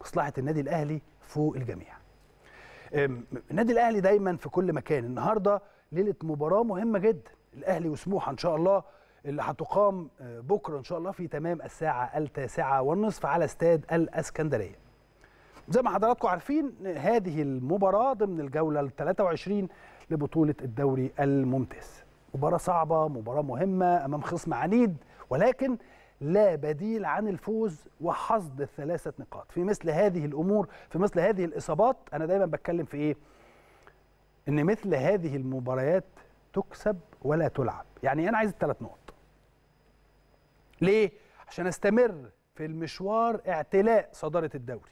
مصلحه النادي الاهلي فوق الجميع النادي الاهلي دايما في كل مكان النهارده ليله مباراه مهمه جدا الاهلي وسموحه ان شاء الله اللي هتقام أه، بكره ان شاء الله في تمام الساعه التاسعه والنصف على استاد الاسكندريه زي ما حضراتكم عارفين هذه المباراه ضمن الجوله ال 23 لبطوله الدوري الممتاز مباراه صعبه مباراه مهمه امام خصم عنيد ولكن لا بديل عن الفوز وحصد الثلاثة نقاط في مثل هذه الأمور في مثل هذه الإصابات أنا دايما بتكلم في إيه إن مثل هذه المباريات تكسب ولا تلعب يعني أنا عايز الثلاث نقط ليه؟ عشان أستمر في المشوار اعتلاء صدارة الدوري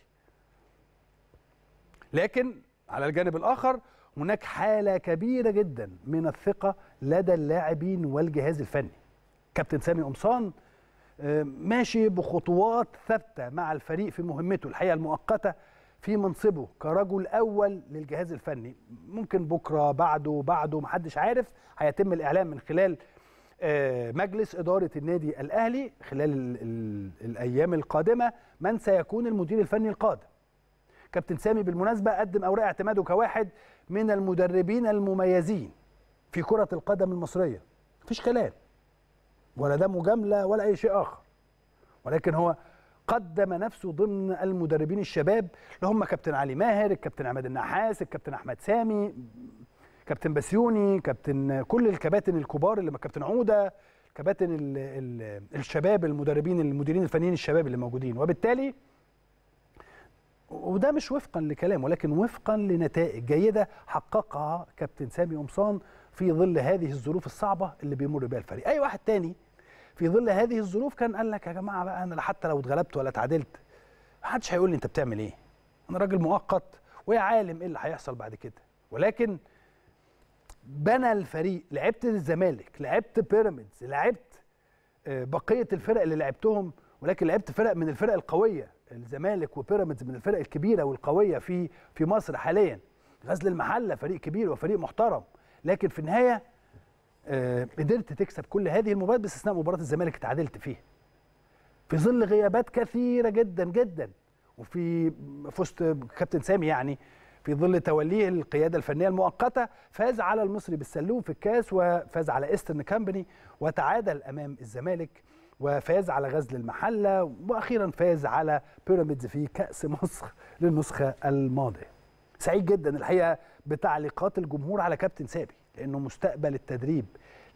لكن على الجانب الآخر هناك حالة كبيرة جدا من الثقة لدى اللاعبين والجهاز الفني كابتن سامي قمصان ماشي بخطوات ثابته مع الفريق في مهمته الحقيقه المؤقته في منصبه كرجل اول للجهاز الفني ممكن بكره بعده بعده محدش عارف هيتم الاعلان من خلال آه، مجلس اداره النادي الاهلي خلال الـ الـ الايام القادمه من سيكون المدير الفني القادم كابتن سامي بالمناسبه قدم اوراق اعتماده كواحد من المدربين المميزين في كره القدم المصريه مفيش كلام ولا ده مجامله ولا اي شيء اخر ولكن هو قدم نفسه ضمن المدربين الشباب اللي هم كابتن علي ماهر الكابتن عماد النحاس الكابتن احمد سامي كابتن بسيوني كابتن كل الكباتن الكبار اللي كابتن عوده كباتن الـ الـ الشباب المدربين المديرين الفنيين الشباب اللي موجودين وبالتالي وده مش وفقا لكلام ولكن وفقا لنتائج جيده حققها كابتن سامي قمصان في ظل هذه الظروف الصعبه اللي بيمر بها الفريق اي واحد تاني في ظل هذه الظروف كان قال لك يا جماعه بقى انا حتى لو اتغلبت ولا اتعادلت محدش هيقول لي انت بتعمل ايه انا راجل مؤقت ويا عالم ايه اللي هيحصل بعد كده ولكن بنى الفريق لعبت الزمالك لعبت بيراميدز لعبت آه، بقيه الفرق اللي لعبتهم ولكن لعبت فرق من الفرق القويه الزمالك وبيراميدز من الفرق الكبيره والقويه في في مصر حاليا غزل المحله فريق كبير وفريق محترم لكن في النهايه آه، قدرت تكسب كل هذه المباريات باستثناء مباراه الزمالك اتعادلت فيها في ظل غيابات كثيره جدا جدا وفي فوست كابتن سامي يعني في ظل توليه القياده الفنيه المؤقته فاز على المصري بالسلوم في الكاس وفاز على ايسترن كامباني وتعادل امام الزمالك وفاز على غزل المحله واخيرا فاز على بيراميدز في كاس مصر للنسخه الماضيه سعيد جدا الحقيقه بتعليقات الجمهور على كابتن سامي انه مستقبل التدريب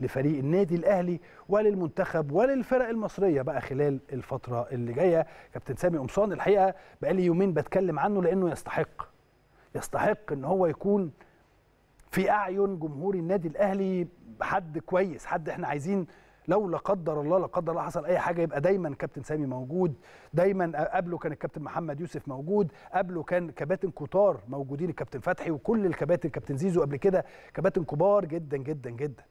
لفريق النادي الاهلي وللمنتخب وللفرق المصريه بقى خلال الفتره اللي جايه كابتن سامي قمصان الحقيقه بقالي يومين بتكلم عنه لانه يستحق يستحق ان هو يكون في اعين جمهور النادي الاهلي حد كويس حد احنا عايزين لو لا قدر الله لا قدر الله حصل اي حاجه يبقى دايما كابتن سامي موجود دايما قبله كان الكابتن محمد يوسف موجود قبله كان كباتن كتار موجودين الكابتن فتحي وكل الكباتن كابتن زيزو قبل كده كباتن كبار جدا جدا جدا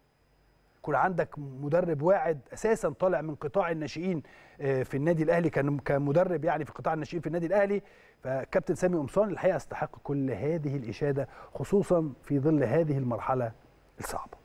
كل عندك مدرب واعد اساسا طالع من قطاع الناشئين آه، في النادي الاهلي كان كمدرب يعني في قطاع الناشئين في النادي الاهلي فكابتن سامي قمصان الحقيقه استحق كل هذه الاشاده خصوصا في ظل هذه المرحله الصعبه